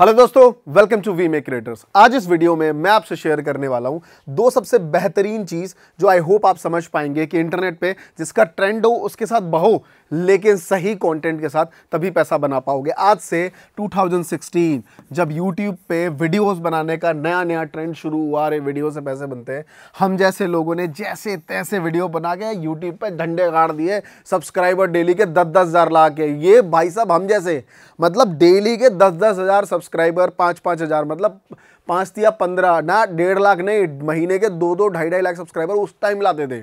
Hello दोस्तों welcome to we may creators आज इस वीडियो में मैं आपसे शेयर करने वाला हूं दो सबसे बेहतरीन चीज़ जो आई होप आप समझ पाएंगे कि इंटरनेट पे जिसका ट्रेंड हो उसके साथ बहो लेकिन सही कंटेंट के साथ तभी पैसा बना पाओगे आज से 2016 जब यूट्यूब पे वीडियोस बनाने का नया नया ट्रेंड शुरू हुआ रहे वीडियो से पैसे बनते हैं हम जैसे लोगों ने जैसे तैसे वीडियो बना के यूट्यूब पर ढंडे गाड़ दिए सब्सक्राइबर डेली के दस दस हज़ार ला के ये भाई साहब हम जैसे मतलब डेली के दस दस हज़ार सब्सक्राइबर पाँच पाँच हज़ार मतलब पाँच या पंद्रह ना डेढ़ लाख नहीं महीने के दो दो ढाई ढाई लाख सब्सक्राइबर उस टाइम लाते थे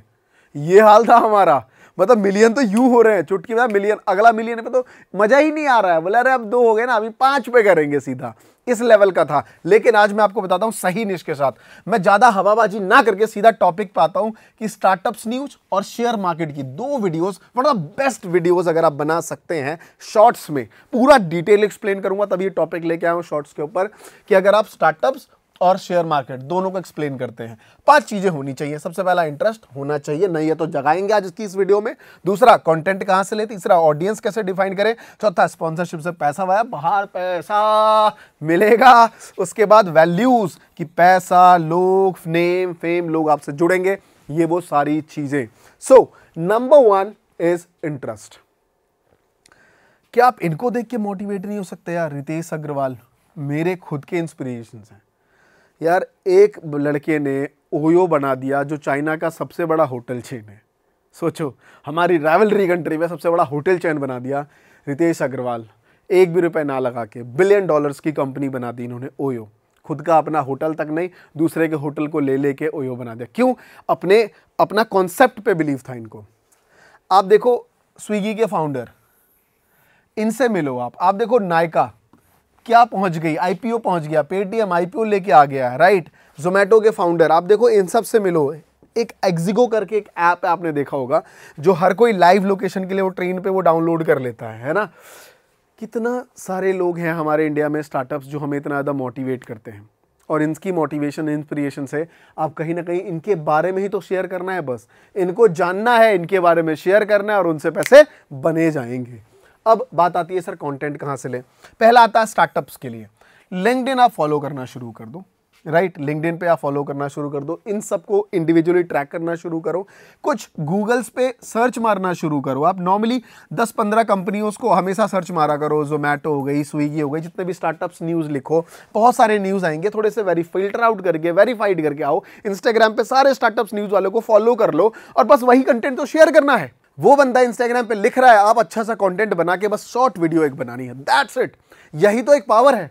ये हाल था हमारा मतलब मिलियन तो यू हो रहे हैं चुटकी में मिलियन अगला मिलियन पे तो मज़ा ही नहीं आ रहा है बोला अरे अब दो हो गए ना अभी पांच पे करेंगे सीधा इस लेवल का था लेकिन आज मैं आपको बताता हूं सही निश के साथ मैं ज़्यादा हवाबाजी ना करके सीधा टॉपिक पे आता हूँ कि स्टार्टअप्स न्यूज और शेयर मार्केट की दो वीडियोस वन बेस्ट वीडियोस अगर आप बना सकते हैं शॉर्ट्स में पूरा डिटेल एक्सप्लेन करूंगा तभी टॉपिक लेके आया हूँ शॉर्ट्स के ऊपर कि अगर आप स्टार्टअप्स और शेयर मार्केट दोनों को एक्सप्लेन करते हैं पांच चीजें होनी चाहिए सबसे पहला इंटरेस्ट होना चाहिए नहीं है तो जगाएंगे आज इसकी इस वीडियो में दूसरा कंटेंट कहां से ले तीसरा ऑडियंस कैसे डिफाइन करें चौथा स्पॉन्सरशिप से पैसा वाया बाहर पैसा मिलेगा उसके बाद वैल्यूज कि पैसा लोग नेम फेम लोग आपसे जुड़ेंगे ये वो सारी चीजें so number one is interest क्या आप इनको देख के मोटिवेट नहीं हो सकते यार रितेश अग्रवाल मेरे खुद के इंस्पिरेशन हैं यार एक लड़के ने ओयो बना दिया जो चाइना का सबसे बड़ा होटल चेन है सोचो हमारी रैवलरी कंट्री में सबसे बड़ा होटल चेन बना दिया रितेश अग्रवाल एक भी रुपए ना लगा के बिलियन डॉलर्स की कंपनी बना दी इन्होंने ओयो खुद का अपना होटल तक नहीं दूसरे के होटल को ले ले ओयो बना दिया क्यों अपने अपना कॉन्सेप्ट पे बिलीव था इनको आप देखो स्विगी के फाउंडर इनसे मिलो आप आप देखो नायका क्या पहुंच गई आईपीओ पहुंच गया पेटीएम आईपीओ लेके आ गया राइट जोमेटो के फाउंडर आप देखो इन सब से मिलो एक एग्जिगो करके एक ऐप आपने देखा होगा जो हर कोई लाइव लोकेशन के लिए वो ट्रेन पे वो डाउनलोड कर लेता है है ना कितना सारे लोग हैं हमारे इंडिया में स्टार्टअप्स जो हमें इतना ज़्यादा मोटिवेट करते हैं और इनकी मोटिवेशन इंस्पिरेशन से आप कहीं ना कहीं इनके बारे में ही तो शेयर करना है बस इनको जानना है इनके बारे में शेयर करना है और उनसे पैसे बने जाएंगे अब बात आती है सर कंटेंट कहां से लें पहला आता है स्टार्टअप्स के लिए लिंकड आप फॉलो करना शुरू कर दो राइट right? लिंकडिन पे आप फॉलो करना शुरू कर दो इन सबको इंडिविजुअली ट्रैक करना शुरू करो कुछ गूगल्स पे सर्च मारना शुरू करो आप नॉर्मली 10-15 कंपनियों को हमेशा सर्च मारा करो जोमेटो हो गई स्विगी हो गई जितने भी स्टार्टअप्स न्यूज़ लिखो बहुत सारे न्यूज़ आएंगे थोड़े से वेरी फिल्टर आउट करके वेरीफाइड करके आओ इंस्टाग्राम पर सारे स्टार्टअप्स न्यूज़ वालों को फॉलो कर लो और बस वही कंटेंट तो शेयर करना है वो बंदा इंस्टाग्राम पे लिख रहा है आप अच्छा सा कंटेंट बना के बस शॉर्ट वीडियो एक बनानी है दैट्स इट यही तो एक पावर है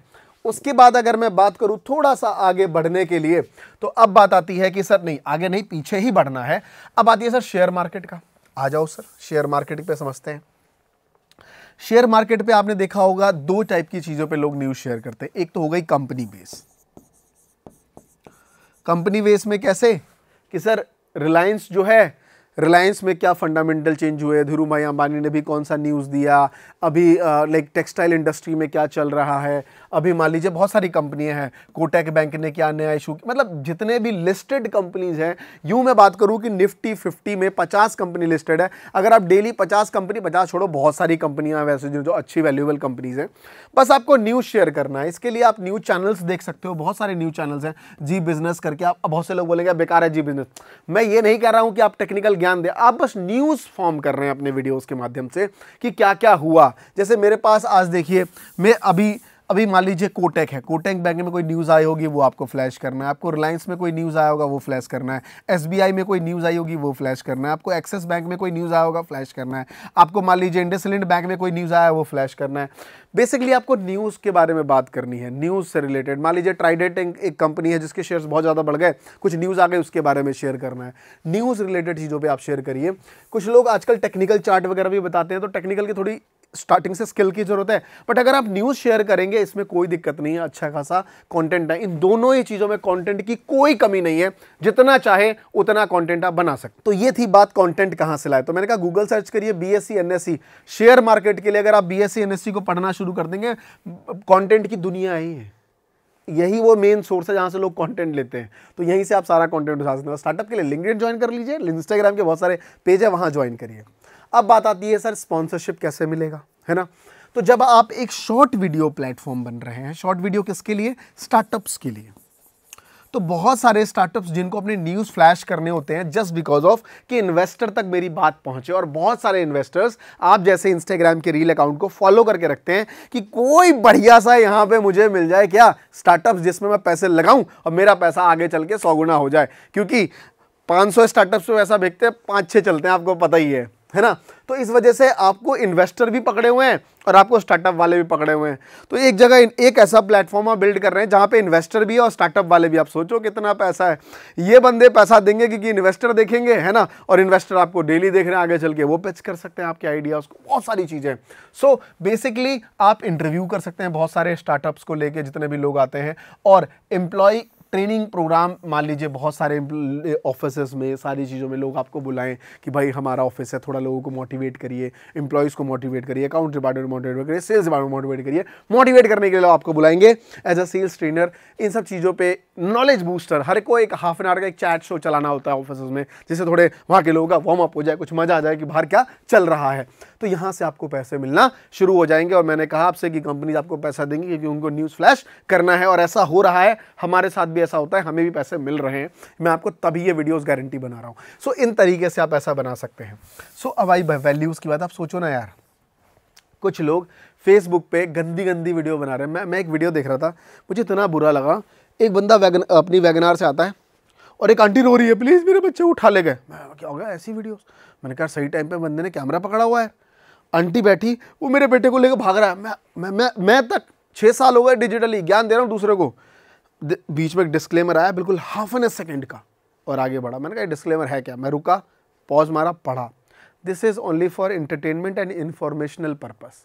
उसके बाद अगर मैं बात करूं थोड़ा सा आगे बढ़ने के लिए तो अब बात आती है कि सर नहीं आगे नहीं पीछे ही बढ़ना है अब आती है सर शेयर मार्केट का आ जाओ सर शेयर मार्केट पे समझते हैं शेयर मार्केट पे आपने देखा होगा दो टाइप की चीज़ों पे लोग न्यूज़ शेयर करते हैं एक तो हो गई कंपनी बेस कंपनी बेस में कैसे कि सर रिलायंस जो है रिलायंस में क्या फंडामेंटल चेंज हुए धीरू भाई अंबानी ने भी कौन सा न्यूज़ दिया अभी लाइक टेक्सटाइल इंडस्ट्री में क्या चल रहा है अभी मान लीजिए बहुत सारी कंपनियां हैं कोटेक बैंक ने क्या नया इशू मतलब जितने भी लिस्टेड कंपनीज हैं यूँ मैं बात करूँ कि निफ्टी फिफ्टी में पचास कंपनी लिस्टेड है अगर आप डेली पचास कंपनी पचास छोड़ो बहुत सारी कंपनियाँ वैसे जो जो अच्छी वैल्यूएबल कंपनीज़ हैं बस आपको न्यूज़ शेयर करना है इसके लिए आप न्यूज़ चैनल्स देख सकते हो बहुत सारे न्यूज़ चैनल्स हैं जी बिजनेस करके आप बहुत से लोग बोलेंगे बेकार है जी बिजनेस मैं ये नहीं कह रहा हूँ कि आप टेक्निकल ज्ञान ध्यान दें आप बस न्यूज़ फॉर्म कर रहे हैं अपने वीडियोस के माध्यम से कि क्या क्या हुआ जैसे मेरे पास आज देखिए मैं अभी अभी मान लीजिए कोटेक है कोटेक बैंक में कोई न्यूज़ आई होगी वो आपको फ्लैश करना है आपको रिलायंस में कोई न्यूज़ आया होगा वो फ्लैश करना है एसबीआई में कोई न्यूज़ आई होगी वो फ्लैश करना है आपको एक्सिस बैंक में कोई न्यूज़ आया होगा फ्लैश करना है आपको मान लीजिए इंडसलैंड बैंक में कोई न्यूज़ आया वो फ्लैश करना है बेसिकली आपको न्यूज़ के बारे में बात करनी है न्यूज़ से रिलेटेड मान लीजिए ट्राइडेट एक कंपनी है जिसके शेयर्स बहुत ज़्यादा बढ़ गए कुछ न्यूज़ आ गए उसके बारे में शेयर करना है न्यूज़ रिलेटेड चीज़ों पर आप शेयर करिए कुछ लोग आजकल टेक्निकल चार्ट वगैरह भी बताते हैं तो टेक्निकल की थोड़ी स्टार्टिंग से स्किल की ज़रूरत है बट अगर आप न्यूज़ शेयर करेंगे इसमें कोई दिक्कत नहीं है अच्छा खासा कंटेंट है इन दोनों ही चीज़ों में कंटेंट की कोई कमी नहीं है जितना चाहे उतना कंटेंट आप बना सकते तो ये थी बात कंटेंट कहाँ से लाए तो मैंने कहा गूगल सर्च करिए बी एस शेयर मार्केट के लिए अगर आप बी एस को पढ़ना शुरू कर देंगे कॉन्टेंट की दुनिया ही है यही वो मेन सोर्स है जहाँ से लोग कंटेंट लेते हैं तो यहीं से आप सारा कंटेंट उठा सकते हैं स्टार्टअप के लिए लिंक ज्वाइन कर लीजिए इंस्टाग्राम के बहुत सारे पेज है वहाँ ज्वाइन करिए अब बात आती है सर स्पॉन्सरशिप कैसे मिलेगा है ना तो जब आप एक शॉर्ट वीडियो प्लेटफॉर्म बन रहे हैं शॉर्ट वीडियो किसके लिए स्टार्टअप्स के लिए तो बहुत सारे स्टार्टअप्स जिनको अपने न्यूज़ फ्लैश करने होते हैं जस्ट बिकॉज ऑफ कि इन्वेस्टर तक मेरी बात पहुंचे और बहुत सारे इन्वेस्टर्स आप जैसे इंस्टाग्राम के रील अकाउंट को फॉलो करके रखते हैं कि कोई बढ़िया सा यहाँ पे मुझे मिल जाए क्या स्टार्टअप्स जिसमें मैं पैसे लगाऊं और मेरा पैसा आगे चल के सौ गुना हो जाए क्योंकि 500 स्टार्टअप्स में ऐसा भेजते हैं पाँच छः चलते हैं आपको पता ही है है ना तो इस वजह से आपको इन्वेस्टर भी पकड़े हुए हैं और आपको स्टार्टअप वाले भी पकड़े हुए हैं तो एक जगह एक ऐसा प्लेटफॉर्म आप बिल्ड कर रहे हैं जहाँ पे इन्वेस्टर भी है और स्टार्टअप वाले भी आप सोचो कितना पैसा है ये बंदे पैसा देंगे क्योंकि इन्वेस्टर देखेंगे है ना और इन्वेस्टर आपको डेली देख रहे हैं आगे चल के वो पिच कर सकते हैं आपके आइडिया उसको बहुत सारी चीज़ें सो बेसिकली आप इंटरव्यू कर सकते हैं बहुत सारे स्टार्टअप्स को लेकर जितने भी लोग आते हैं और एम्प्लॉय ट्रेनिंग प्रोग्राम मान लीजिए बहुत सारे ऑफिस में सारी चीज़ों में लोग आपको बुलाएं कि भाई हमारा ऑफिस है थोड़ा लोगों को मोटिवेट करिए एम्प्लॉयज़ को मोटिवेट करिए अकाउंट डिपार्टमेंट मोटिवेट करिए सेल्स डिपार्टमेंट मोटिवेट करिए मोटिवेट करने के लिए आपको बुलाएंगे एज अ सेल्स ट्रेनर इन सब चीज़ों पर नॉलेज बूस्टर हर को एक हाफ एन आवर का एक चैट शो चलाना होता है ऑफिस में जिससे थोड़े वहाँ के लोगों का वार्म अप हो जाए कुछ मज़ा आ जाए कि बाहर क्या चल रहा है तो यहाँ से आपको पैसे मिलना शुरू हो जाएंगे और मैंने कहा आपसे कि कंपनी आपको पैसा देंगी क्योंकि उनको न्यूज़ फ्लैश करना है और ऐसा हो रहा है हमारे साथ भी ऐसा होता है हमें भी पैसे मिल रहे हैं मैं आपको तभी ये वीडियोज़ गारंटी बना रहा हूँ सो इन तरीके से आप ऐसा बना सकते हैं सो अब आई वैल्यूज़ की बात आप सोचो ना यार कुछ लोग फेसबुक पे गंदी गंदी वीडियो बना रहे हैं मैं मैं एक वीडियो देख रहा था मुझे इतना बुरा लगा एक बंदा वैगन अपनी वैगनार से आता है और एक आंटी रो रही है प्लीज़ मेरे बच्चे उठा ले गए मैं क्या हो गया ऐसी वीडियोस मैंने कहा सही टाइम पे बंदे ने कैमरा पकड़ा हुआ है आंटी बैठी वो मेरे बेटे को लेकर भाग रहा है मैं मैं मैं, मैं तक छः साल हो गए डिजिटली ज्ञान दे रहा हूँ दूसरे को बीच में एक डिस्क्लेमर आया बिल्कुल हाफ एन ए सेकेंड का और आगे बढ़ा मैंने कहा डिस्क्लेमर है क्या मैं रुका पॉज मारा पढ़ा this is only for entertainment and informational purpose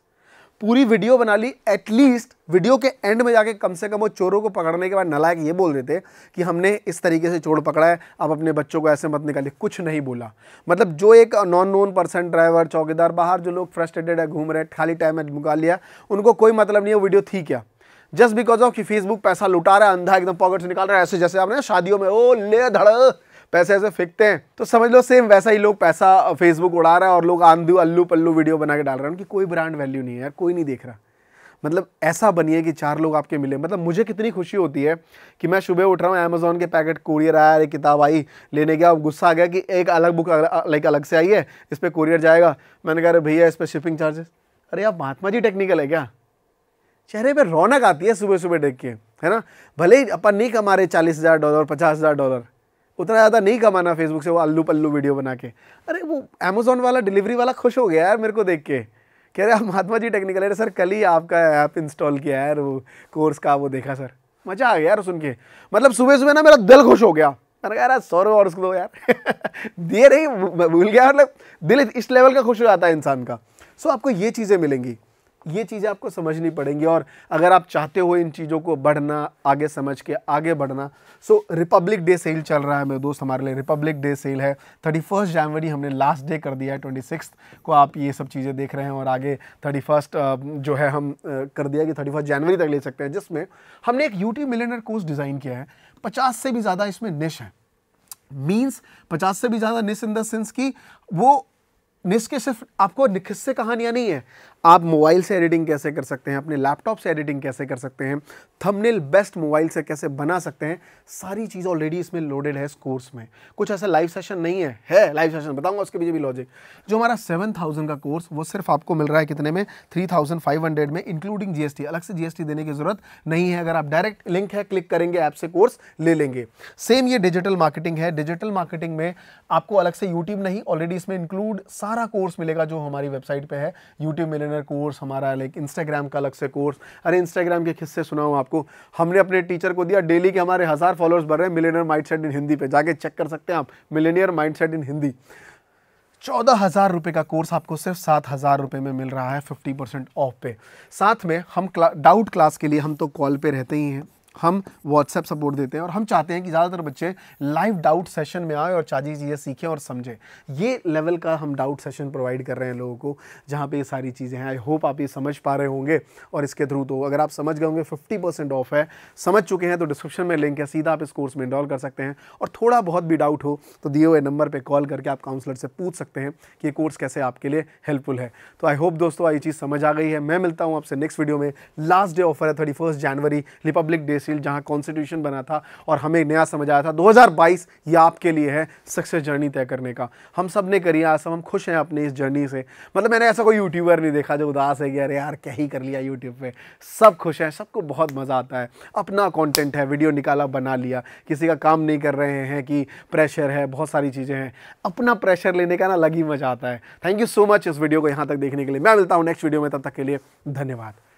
पूरी वीडियो बना ली एटलीस्ट वीडियो के एंड में जाके कम से कम वो चोरों को पकड़ने के बाद नलायक ये बोल देते कि हमने इस तरीके से चोर पकड़ा है अब अपने बच्चों को ऐसे मत निकाले कुछ नहीं बोला मतलब जो एक नॉन नोन पर्सन ड्राइवर चौकीदार बाहर जो लोग फ्रस्ट्रेटेड है घूम रहे हैं खाली टाइम में मुका लिया उनको कोई मतलब नहीं है वीडियो थी क्या जस्ट बिकॉज ऑफ कि फेसबुक पैसा लुटा रहा है अंधा एकदम पॉकेट से निकाल रहा है ऐसे जैसे आपने शादियों में ओ ले धड़ पैसे ऐसे फेंकते हैं तो समझ लो सेम वैसा ही लोग पैसा फेसबुक उड़ा रहा है और लोग आंधू अल्लू पल्लू वीडियो बना के डाल रहे हैं उनकी कोई ब्रांड वैल्यू नहीं है यार कोई नहीं देख रहा मतलब ऐसा बनिए कि चार लोग आपके मिले मतलब मुझे कितनी खुशी होती है कि मैं सुबह उठ रहा हूँ अमेजोन के पैकेट कुरियर आया एक किताब आई लेने गया गुस्सा आ गया कि एक अलग बुक लाइक अलग से आई है इस पर कुरियर जाएगा मैंने कहा अरे भैया इस पर शिपिंग चार्जेस अरे आप महात्मा जी टेक्निकल है क्या चेहरे पर रौनक आती है सुबह सुबह देख के है ना भले ही अपन नहीं कमा रहे चालीस हज़ार डॉलर पचास हज़ार डॉलर उतना ज़्यादा नहीं कमाना फेसबुक से वो अल्लू पल्लू वीडियो बना के अरे वो अमेजोन वाला डिलीवरी वाला खुश हो गया यार मेरे को देख के कह रहे आप महात्मा जी टेक्निकल अरे सर कल ही आपका ऐप इंस्टॉल किया है यार वो कोर्स का वो देखा सर मज़ा आ गया यार सुन के मतलब सुबह सुबह ना मेरा दिल खुश हो गया मैंने कहा यार सौरव और उसको दो यार दिए नहीं भूल गया मतलब दिल इस लेवल का खुश हो जाता है इंसान का सो आपको ये चीज़ें मिलेंगी ये चीज़ें आपको समझनी पड़ेंगी और अगर आप चाहते हो इन चीज़ों को बढ़ना आगे समझ के आगे बढ़ना सो रिपब्लिक डे सेल चल रहा है मेरे दोस्त हमारे लिए रिपब्लिक डे सेल है थर्टी फर्स्ट जनवरी हमने लास्ट डे कर दिया है ट्वेंटी सिक्स को आप ये सब चीज़ें देख रहे हैं और आगे थर्टी फर्स्ट जो है हम कर दिया कि थर्टी फर्स्ट जनवरी तक ले सकते हैं जिसमें हमने एक यूटी मिलेनर कोर्स डिज़ाइन किया है पचास से भी ज़्यादा इसमें निश है मीन्स पचास से भी ज़्यादा निश इन द सेंस कि वो निस के सिर्फ आपको निखिस्से कहानियाँ नहीं है आप मोबाइल से एडिटिंग कैसे कर सकते हैं अपने लैपटॉप से एडिटिंग कैसे कर सकते हैं थंबनेल बेस्ट मोबाइल से कैसे बना सकते हैं सारी चीज़ ऑलरेडी इसमें लोडेड है इस कोर्स में कुछ ऐसा लाइव सेशन नहीं है है लाइव सेशन बताऊंगा उसके पीछे भी लॉजिक जो हमारा सेवन थाउजेंड का कोर्स वो सिर्फ आपको मिल रहा है कितने में थ्री थाउजेंड फाइव हंड्रेड में इंक्लूडिंग जीएसटी अलग से जीएसटी देने की जरूरत नहीं है अगर आप डायरेक्ट लिंक है क्लिक करेंगे ऐप से कोर्स ले लेंगे सेम ये डिजिटल मार्केटिंग है डिजिटल मार्केटिंग में आपको अलग से यूट्यूब नहीं ऑलरेडी इसमें इंक्लूड सारा कोर्स मिलेगा जो हमारी वेबसाइट पर है यूट्यूब मिलने डिज़ाइनर कोर्स हमारा है लाइक इंस्टाग्राम का अलग से कोर्स अरे इंस्टाग्राम के किस्से सुनाऊँ आपको हमने अपने टीचर को दिया डेली के हमारे हज़ार फॉलोअर्स बढ़ रहे हैं मिलेनियर माइंड इन हिंदी पे जाके चेक कर सकते हैं आप मिलेनियर माइंड इन हिंदी चौदह हज़ार रुपये का कोर्स आपको सिर्फ सात हज़ार रुपये में मिल रहा है फिफ्टी परसेंट ऑफ पे साथ में हम क्ला, डाउट क्लास के लिए हम तो कॉल पे रहते ही हैं हम व्हाट्सएप सपोर्ट देते हैं और हम चाहते हैं कि ज़्यादातर बच्चे लाइव डाउट सेशन में आए और चाजी चीज़ें सीखें और समझें ये लेवल का हम डाउट सेशन प्रोवाइड कर रहे हैं लोगों को जहाँ पे ये सारी चीज़ें हैं आई होप आप ये समझ पा रहे होंगे और इसके थ्रू तो अगर आप समझ गए होंगे फिफ्टी ऑफ है समझ चुके हैं तो डिस्क्रिप्शन में लिंक है सीधा आप इस कोर्स में इनरॉल कर सकते हैं और थोड़ा बहुत भी डाउट हो तो दिए हुए नंबर पर कॉल करके आप काउंसलर से पूछ सकते हैं कि ये कोर्स कैसे आपके लिए हेल्पफुल है तो आई होप दोस्तों ये चीज़ समझ आ गई है मैं मिलता हूँ आपसे नेक्स्ट वीडियो में लास्ट डे ऑफर है थर्टी जनवरी रिपब्लिक डे तहसील जहां कॉन्स्टिट्यूशन बना था और हमें नया समझ आया था 2022 ये आपके लिए है सक्सेस जर्नी तय करने का हम सब ने करी आज हम खुश हैं अपने इस जर्नी से मतलब मैंने ऐसा कोई यूट्यूबर नहीं देखा जो उदास है कि अरे यार क्या ही कर लिया यूट्यूब पर सब खुश हैं सबको बहुत मज़ा आता है अपना कॉन्टेंट है वीडियो निकाला बना लिया किसी का काम नहीं कर रहे हैं कि प्रेशर है बहुत सारी चीज़ें हैं अपना प्रेशर लेने का ना अलग ही मज़ा आता है थैंक यू सो मच इस वीडियो को यहाँ तक देखने के लिए मैं मिलता हूँ नेक्स्ट वीडियो में तब तक के लिए धन्यवाद